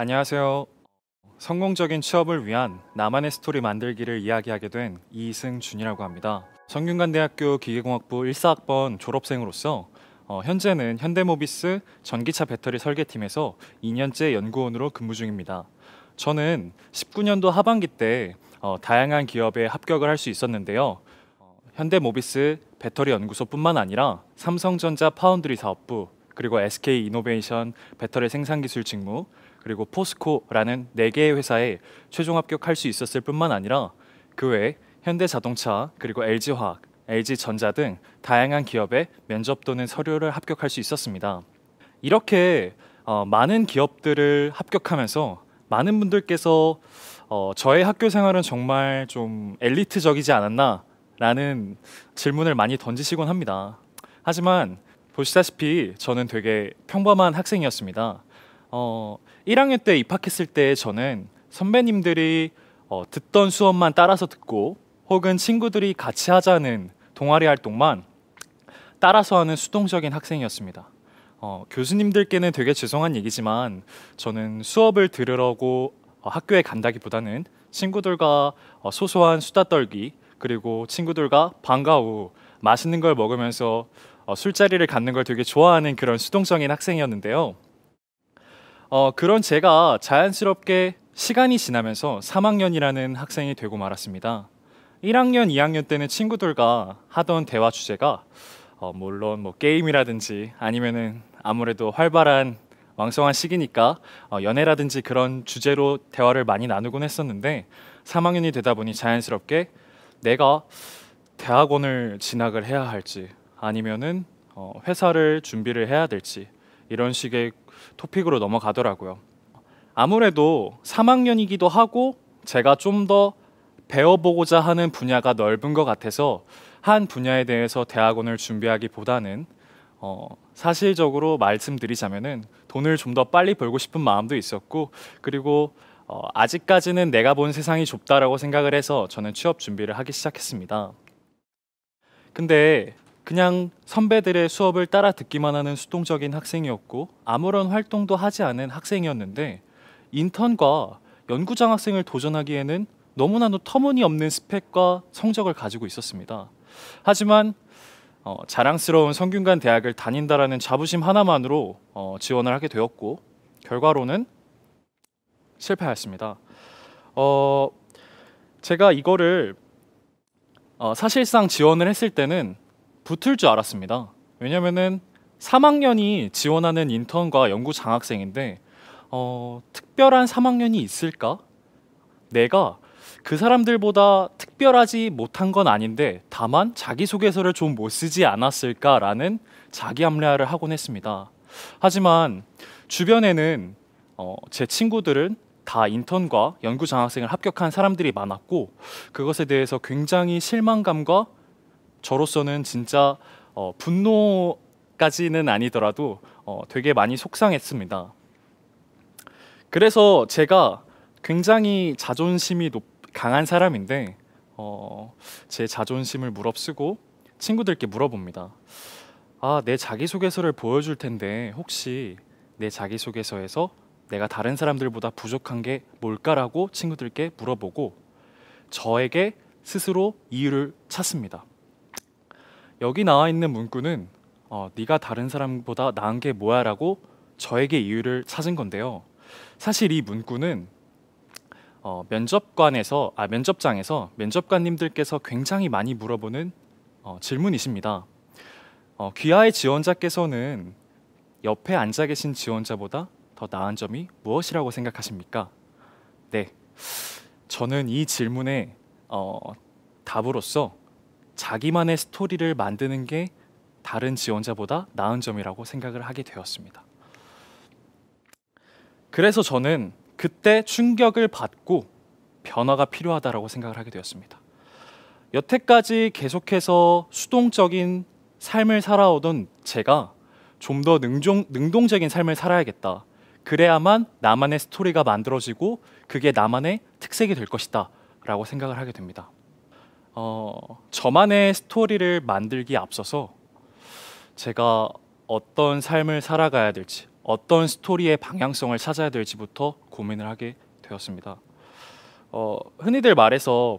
안녕하세요. 성공적인 취업을 위한 나만의 스토리 만들기를 이야기하게 된 이승준이라고 합니다. 성균관대학교 기계공학부 1사학번 졸업생으로서 어, 현재는 현대모비스 전기차 배터리 설계팀에서 2년째 연구원으로 근무 중입니다. 저는 19년도 하반기 때 어, 다양한 기업에 합격을 할 수 있었는데요. 현대모비스 배터리 연구소뿐만 아니라 삼성전자 파운드리 사업부 그리고 SK 이노베이션 배터리 생산기술 직무 그리고 포스코라는 4개의 회사에 최종 합격할 수 있었을 뿐만 아니라 그 외에 현대자동차 그리고 LG화학, LG전자 등 다양한 기업의 면접 또는 서류를 합격할 수 있었습니다. 이렇게 어, 많은 기업들을 합격하면서 많은 분들께서 어, 저의 학교 생활은 정말 좀 엘리트적이지 않았나 라는 질문을 많이 던지시곤 합니다. 하지만 보시다시피 저는 되게 평범한 학생이었습니다. 어, 1학년 때 입학했을 때 저는 선배님들이 어, 듣던 수업만 따라서 듣고 혹은 친구들이 같이 하자는 동아리 활동만 따라서 하는 수동적인 학생이었습니다. 어, 교수님들께는 되게 죄송한 얘기지만 저는 수업을 들으려고 어, 학교에 간다기보다는 친구들과 어, 소소한 수다 떨기 그리고 친구들과 방과 후 맛있는 걸 먹으면서 어, 술자리를 갖는 걸 되게 좋아하는 그런 수동적인 학생이었는데요. 어, 그런 제가 자연스럽게 시간이 지나면서 3학년이라는 학생이 되고 말았습니다. 1학년, 2학년 때는 친구들과 하던 대화 주제가 어, 물론 뭐 게임이라든지 아니면은 아무래도 활발한 왕성한 시기니까 어, 연애라든지 그런 주제로 대화를 많이 나누곤 했었는데 3학년이 되다 보니 자연스럽게 내가 대학원을 진학을 해야 할지 아니면은 어, 회사를 준비를 해야 될지 이런 식의 토픽으로 넘어가더라고요. 아무래도 3학년이기도 하고 제가 좀 더 배워보고자 하는 분야가 넓은 것 같아서 한 분야에 대해서 대학원을 준비하기보다는 어, 사실적으로 말씀드리자면은 돈을 좀 더 빨리 벌고 싶은 마음도 있었고 그리고 어, 아직까지는 내가 본 세상이 좁다라고 생각을 해서 저는 취업 준비를 하기 시작했습니다. 근데 그냥 선배들의 수업을 따라 듣기만 하는 수동적인 학생이었고 아무런 활동도 하지 않은 학생이었는데 인턴과 연구장 학생을 도전하기에는 너무나도 터무니없는 스펙과 성적을 가지고 있었습니다. 하지만 어, 자랑스러운 성균관 대학을 다닌다라는 자부심 하나만으로 어, 지원을 하게 되었고 결과로는 실패하였습니다. 어, 제가 이거를 어, 사실상 지원을 했을 때는 붙을 줄 알았습니다. 왜냐면은 3학년이 지원하는 인턴과 연구 장학생인데 어, 특별한 3학년이 있을까? 내가 그 사람들보다 특별하지 못한 건 아닌데 다만 자기소개서를 좀 못 쓰지 않았을까라는 자기합리화를 하곤 했습니다. 하지만 주변에는 어, 제 친구들은 다 인턴과 연구 장학생을 합격한 사람들이 많았고 그것에 대해서 굉장히 실망감과 저로서는 진짜 어, 분노까지는 아니더라도 어, 되게 많이 속상했습니다. 그래서 제가 굉장히 자존심이 높, 강한 사람인데 어, 제 자존심을 무릅쓰고 친구들께 물어봅니다. 아, 내 자기소개서를 보여줄 텐데 혹시 내 자기소개서에서 내가 다른 사람들보다 부족한 게 뭘까라고 친구들께 물어보고 저에게 스스로 이유를 찾습니다. 여기 나와 있는 문구는 어, 네가 다른 사람보다 나은 게 뭐야라고 저에게 이유를 찾은 건데요. 사실 이 문구는 어, 면접관에서 아 면접장에서 면접관님들께서 굉장히 많이 물어보는 어, 질문이십니다. 어, 귀하의 지원자께서는 옆에 앉아 계신 지원자보다 더 나은 점이 무엇이라고 생각하십니까? 네, 저는 이 질문에 어, 답으로서 자기만의 스토리를 만드는 게 다른 지원자보다 나은 점이라고 생각을 하게 되었습니다. 그래서 저는 그때 충격을 받고 변화가 필요하다라고 생각을 하게 되었습니다. 여태까지 계속해서 수동적인 삶을 살아오던 제가 좀 더 능동적인 삶을 살아야겠다. 그래야만 나만의 스토리가 만들어지고 그게 나만의 특색이 될 것이다. 라고 생각을 하게 됩니다. 어, 저만의 스토리를 만들기 앞서서 제가 어떤 삶을 살아가야 될지, 어떤 스토리의 방향성을 찾아야 될지부터 고민을 하게 되었습니다. 어, 흔히들 말해서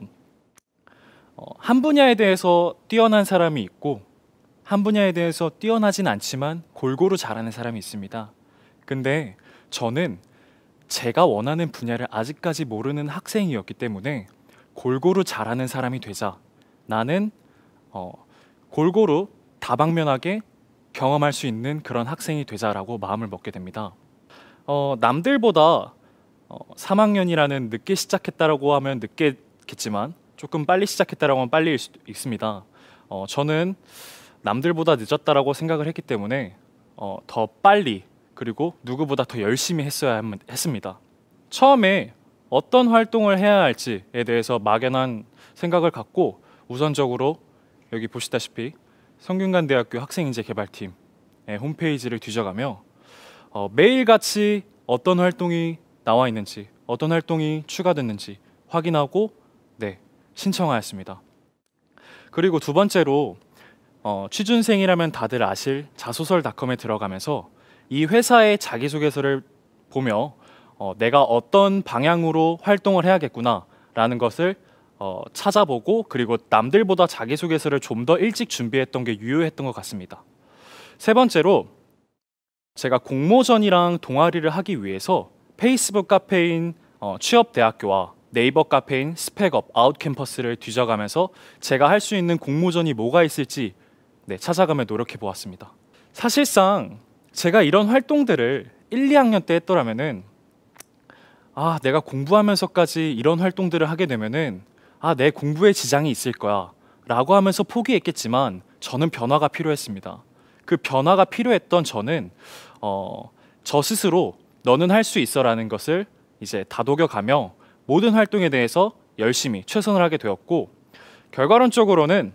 어, 한 분야에 대해서 뛰어난 사람이 있고 한 분야에 대해서 뛰어나진 않지만 골고루 잘하는 사람이 있습니다. 근데 저는 제가 원하는 분야를 아직까지 모르는 학생이었기 때문에 골고루 잘하는 사람이 되자 나는 어, 골고루 다방면하게 경험할 수 있는 그런 학생이 되자라고 마음을 먹게 됩니다. 어, 남들보다 어, 3학년이라는 늦게 시작했다라고 하면 늦겠지만 조금 빨리 시작했다라고 하면 빨리일 수 있습니다. 어, 저는 남들보다 늦었다라고 생각을 했기 때문에 어, 더 빨리 그리고 누구보다 더 열심히 했어야 했습니다. 처음에 어떤 활동을 해야 할지에 대해서 막연한 생각을 갖고 우선적으로 여기 보시다시피 성균관대학교 학생인재개발팀 홈페이지를 뒤져가며 어, 매일같이 어떤 활동이 나와 있는지 어떤 활동이 추가됐는지 확인하고 네 신청하였습니다. 그리고 두 번째로 어, 취준생이라면 다들 아실 자소설닷컴에 들어가면서 이 회사의 자기소개서를 보며 어, 내가 어떤 방향으로 활동을 해야겠구나라는 것을 어, 찾아보고 그리고 남들보다 자기소개서를 좀 더 일찍 준비했던 게 유효했던 것 같습니다. 세 번째로 제가 공모전이랑 동아리를 하기 위해서 페이스북 카페인 어, 취업대학교와 네이버 카페인 스펙업 아웃캠퍼스를 뒤져가면서 제가 할 수 있는 공모전이 뭐가 있을지 네, 찾아가며 노력해 보았습니다. 사실상 제가 이런 활동들을 1, 2학년 때 했더라면은 아, 내가 공부하면서까지 이런 활동들을 하게 되면은 아, 내 공부에 지장이 있을 거야. 라고 하면서 포기했겠지만 저는 변화가 필요했습니다. 그 변화가 필요했던 저는 어, 저 스스로 너는 할 수 있어라는 것을 이제 다독여 가며 모든 활동에 대해서 열심히 최선을 하게 되었고 결과론적으로는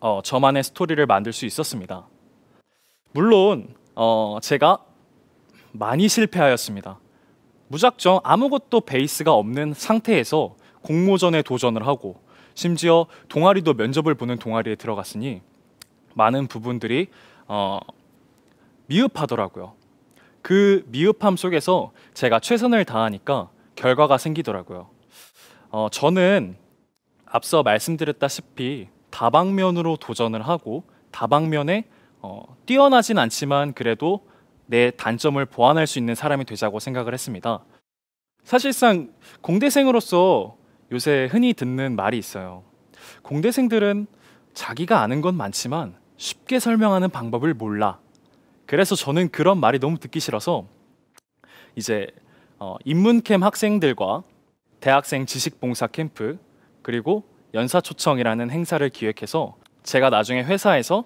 어, 저만의 스토리를 만들 수 있었습니다. 물론 어, 제가 많이 실패하였습니다. 무작정 아무것도 베이스가 없는 상태에서 공모전에 도전을 하고 심지어 동아리도 면접을 보는 동아리에 들어갔으니 많은 부분들이 어, 미흡하더라고요. 그 미흡함 속에서 제가 최선을 다하니까 결과가 생기더라고요. 어, 저는 앞서 말씀드렸다시피 다방면으로 도전을 하고 다방면에 어, 뛰어나진 않지만 그래도 내 단점을 보완할 수 있는 사람이 되자고 생각을 했습니다. 사실상 공대생으로서 요새 흔히 듣는 말이 있어요. 공대생들은 자기가 아는 건 많지만 쉽게 설명하는 방법을 몰라. 그래서 저는 그런 말이 너무 듣기 싫어서 이제 어, 인문캠 학생들과 대학생 지식봉사 캠프 그리고 연사초청이라는 행사를 기획해서 제가 나중에 회사에서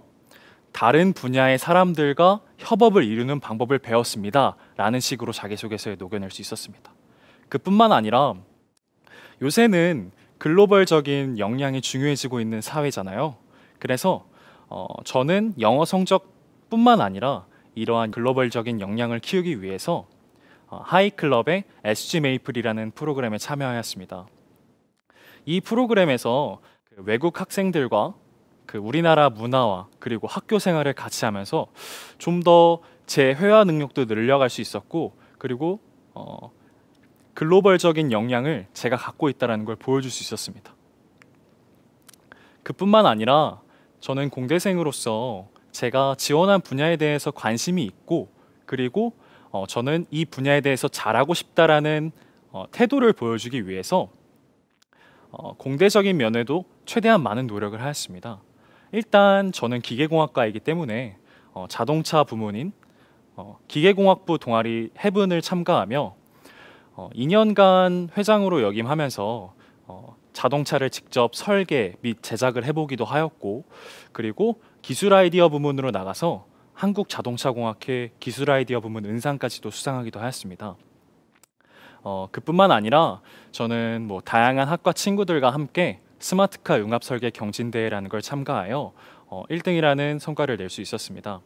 다른 분야의 사람들과 협업을 이루는 방법을 배웠습니다. 라는 식으로 자기소개서에 녹여낼 수 있었습니다. 그뿐만 아니라 요새는 글로벌적인 역량이 중요해지고 있는 사회잖아요. 그래서 어, 저는 영어 성적뿐만 아니라 이러한 글로벌적인 역량을 키우기 위해서 어, 하이클럽의 SG 메이플이라는 프로그램에 참여하였습니다. 이 프로그램에서 그 외국 학생들과 그 우리나라 문화와 그리고 학교 생활을 같이 하면서 좀 더 제 회화 능력도 늘려갈 수 있었고 그리고 어, 글로벌적인 역량을 제가 갖고 있다는 걸 보여줄 수 있었습니다. 그뿐만 아니라 저는 공대생으로서 제가 지원한 분야에 대해서 관심이 있고 그리고 어, 저는 이 분야에 대해서 잘하고 싶다라는 어, 태도를 보여주기 위해서 어, 공대적인 면에도 최대한 많은 노력을 하였습니다. 일단 저는 기계공학과이기 때문에 어, 자동차 부문인 어, 기계공학부 동아리 해븐을 참가하며 어, 2년간 회장으로 역임하면서 어, 자동차를 직접 설계 및 제작을 해보기도 하였고 그리고 기술 아이디어 부문으로 나가서 한국 자동차공학회 기술 아이디어 부문 은상까지도 수상하기도 하였습니다. 어, 그뿐만 아니라 저는 뭐 다양한 학과 친구들과 함께 스마트카 융합설계 경진대회라는 걸 참가하여 1등이라는 어, 성과를 낼 수 있었습니다.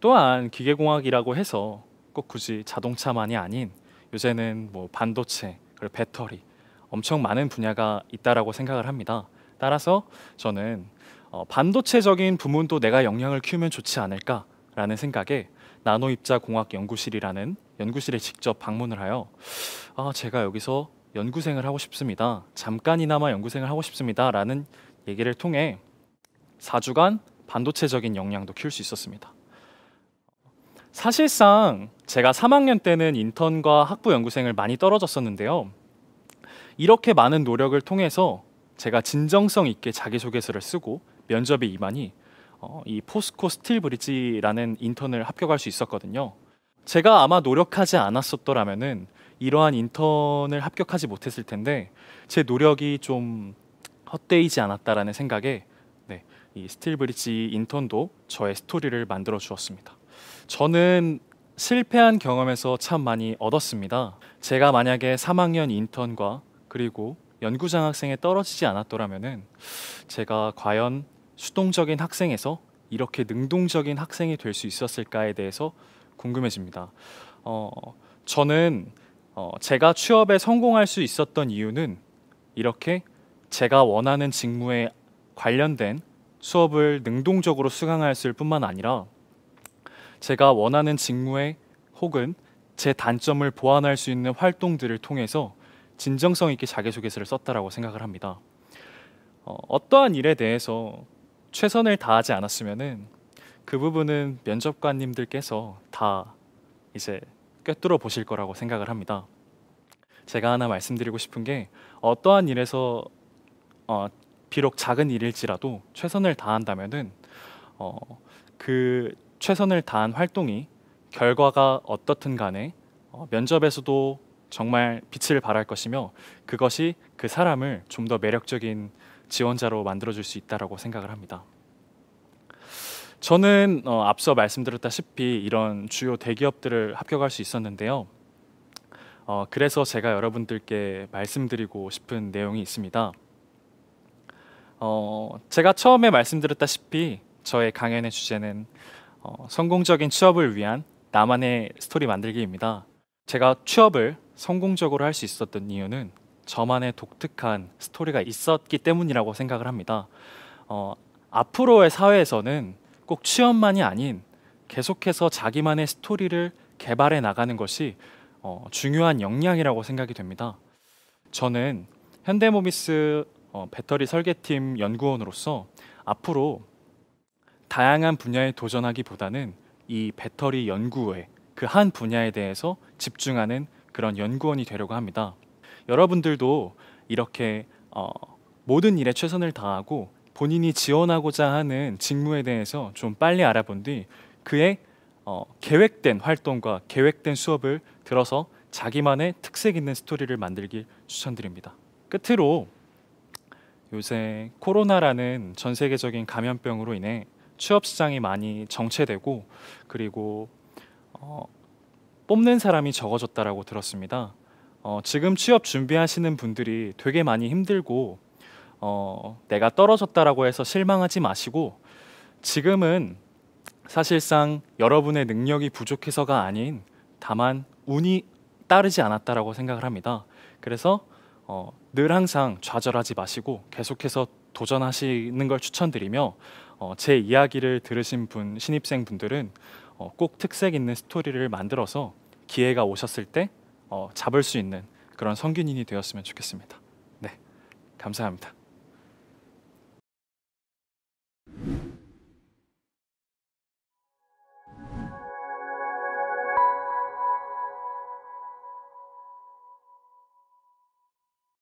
또한 기계공학이라고 해서 꼭 굳이 자동차만이 아닌 요새는 뭐 반도체 그리고 배터리 엄청 많은 분야가 있다라고 생각을 합니다. 따라서 저는 어, 반도체적인 부문도 내가 역량을 키우면 좋지 않을까라는 생각에 나노입자공학 연구실이라는 연구실에 직접 방문을 하여 아 제가 여기서 연구생을 하고 싶습니다. 잠깐이나마 연구생을 하고 싶습니다라는 얘기를 통해 4주간 반도체적인 역량도 키울 수 있었습니다. 사실상 제가 3학년 때는 인턴과 학부 연구생을 많이 떨어졌었는데요. 이렇게 많은 노력을 통해서 제가 진정성 있게 자기소개서를 쓰고 면접에 임하니 어, 이 포스코 스틸 브릿지라는 인턴을 합격할 수 있었거든요. 제가 아마 노력하지 않았었더라면은 이러한 인턴을 합격하지 못했을 텐데 제 노력이 좀 헛되이지 않았다라는 생각에 네, 이스틸브릿지 인턴도 저의 스토리를 만들어 주었습니다. 저는 실패한 경험에서 참 많이 얻었습니다. 제가 만약에 3학년 인턴과 그리고 연구장 학생에 떨어지지 않았더라면은 제가 과연 수동적인 학생에서 이렇게 능동적인 학생이 될 수 있었을까에 대해서 궁금해집니다. 어, 저는 어, 제가 취업에 성공할 수 있었던 이유는 이렇게 제가 원하는 직무에 관련된 수업을 능동적으로 수강하였을 뿐만 아니라 제가 원하는 직무에 혹은 제 단점을 보완할 수 있는 활동들을 통해서 진정성 있게 자기소개서를 썼다라고 생각을 합니다. 어, 떠한 일에 대해서 최선을 다하지 않았으면은 그 부분은 면접관님들께서 다 이제 꿰뚫어 보실 거라고 생각을 합니다. 제가 하나 말씀드리고 싶은 게 어떠한 일에서 어, 비록 작은 일일지라도 최선을 다한다면은 어, 그 최선을 다한 활동이 결과가 어떻든 간에 어, 면접에서도 정말 빛을 발할 것이며 그것이 그 사람을 좀 더 매력적인 지원자로 만들어줄 수 있다라고 생각을 합니다. 저는 어, 앞서 말씀드렸다시피 이런 주요 대기업들을 합격할 수 있었는데요. 어, 그래서 제가 여러분들께 말씀드리고 싶은 내용이 있습니다. 어, 제가 처음에 말씀드렸다시피 저의 강연의 주제는 어, 성공적인 취업을 위한 나만의 스토리 만들기입니다. 제가 취업을 성공적으로 할 수 있었던 이유는 저만의 독특한 스토리가 있었기 때문이라고 생각을 합니다. 어, 앞으로의 사회에서는 꼭 취업만이 아닌 계속해서 자기만의 스토리를 개발해 나가는 것이 어, 중요한 역량이라고 생각이 됩니다. 저는 현대모비스 어, 배터리 설계팀 연구원으로서 앞으로 다양한 분야에 도전하기보다는 이 배터리 연구의 그 한 분야에 대해서 집중하는 그런 연구원이 되려고 합니다. 여러분들도 이렇게 어, 모든 일에 최선을 다하고 본인이 지원하고자 하는 직무에 대해서 좀 빨리 알아본 뒤 그의 어, 계획된 활동과 계획된 수업을 들어서 자기만의 특색 있는 스토리를 만들길 추천드립니다. 끝으로 요새 코로나라는 전 세계적인 감염병으로 인해 취업 시장이 많이 정체되고 그리고 어, 뽑는 사람이 적어졌다라고 들었습니다. 어, 지금 취업 준비하시는 분들이 되게 많이 힘들고 어, 내가 떨어졌다라고 해서 실망하지 마시고 지금은 사실상 여러분의 능력이 부족해서가 아닌 다만 운이 따르지 않았다라고 생각을 합니다. 그래서 어, 늘 항상 좌절하지 마시고 계속해서 도전하시는 걸 추천드리며 어, 제 이야기를 들으신 분 신입생 분들은 어, 꼭 특색 있는 스토리를 만들어서 기회가 오셨을 때 어, 잡을 수 있는 그런 성균인이 되었으면 좋겠습니다. 네, 감사합니다.